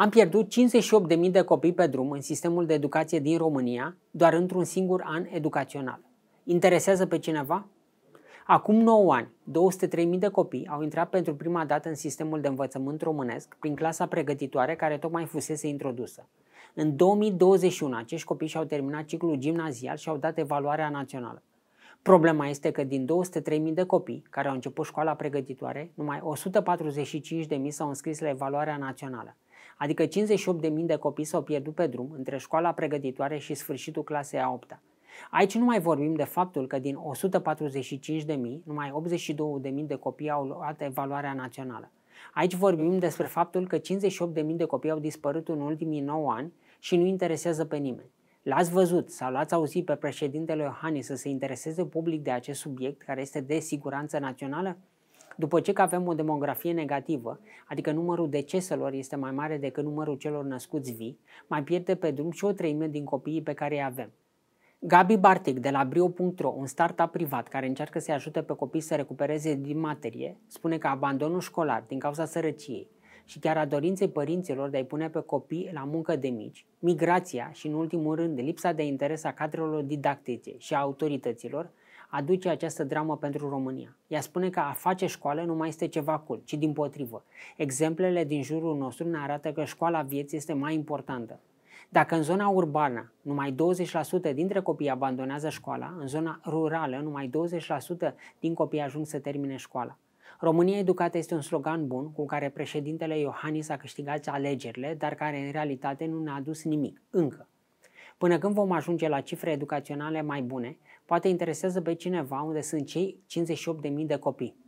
Am pierdut 58.000 de copii pe drum în sistemul de educație din România doar într-un singur an educațional. Interesează pe cineva? Acum 9 ani, 203.000 de copii au intrat pentru prima dată în sistemul de învățământ românesc prin clasa pregătitoare care tocmai fusese introdusă. În 2021, acești copii și-au terminat ciclul gimnazial și au dat evaluarea națională. Problema este că din 203.000 de copii care au început școala pregătitoare, numai 145.000 s-au înscris la evaluarea națională, adică 58.000 de copii s-au pierdut pe drum între școala pregătitoare și sfârșitul clasei a 8 -a. Aici nu mai vorbim de faptul că din 145.000, numai 82.000 de copii au luat evaluarea națională. Aici vorbim despre faptul că 58.000 de copii au dispărut în ultimii 9 ani și nu interesează pe nimeni. L-ați văzut sau l-ați auzit pe președintele Iohannis să se intereseze public de acest subiect care este de siguranță națională? După ce că avem o demografie negativă, adică numărul deceselor este mai mare decât numărul celor născuți vii, mai pierde pe drum și o treime din copiii pe care îi avem. Gabi Bartic de la Brio.ro, un startup privat care încearcă să-i ajute pe copii să recupereze din materie, spune că abandonul școlar din cauza sărăciei și chiar a dorinței părinților de a-i pune pe copii la muncă de mici, migrația și, în ultimul rând, lipsa de interes a cadrelor didactice și a autorităților, aduce această dramă pentru România. Ea spune că a face școală nu mai este ceva cool, ci din potrivă. Exemplele din jurul nostru ne arată că școala vieții este mai importantă. Dacă în zona urbană numai 20% dintre copii abandonează școala, în zona rurală numai 20% din copii ajung să termine școala. România educată este un slogan bun cu care președintele Iohannis a câștigat alegerile, dar care în realitate nu ne-a adus nimic, încă. Până când vom ajunge la cifre educaționale mai bune, poate interesează pe cineva unde sunt cei 58.000 de copii.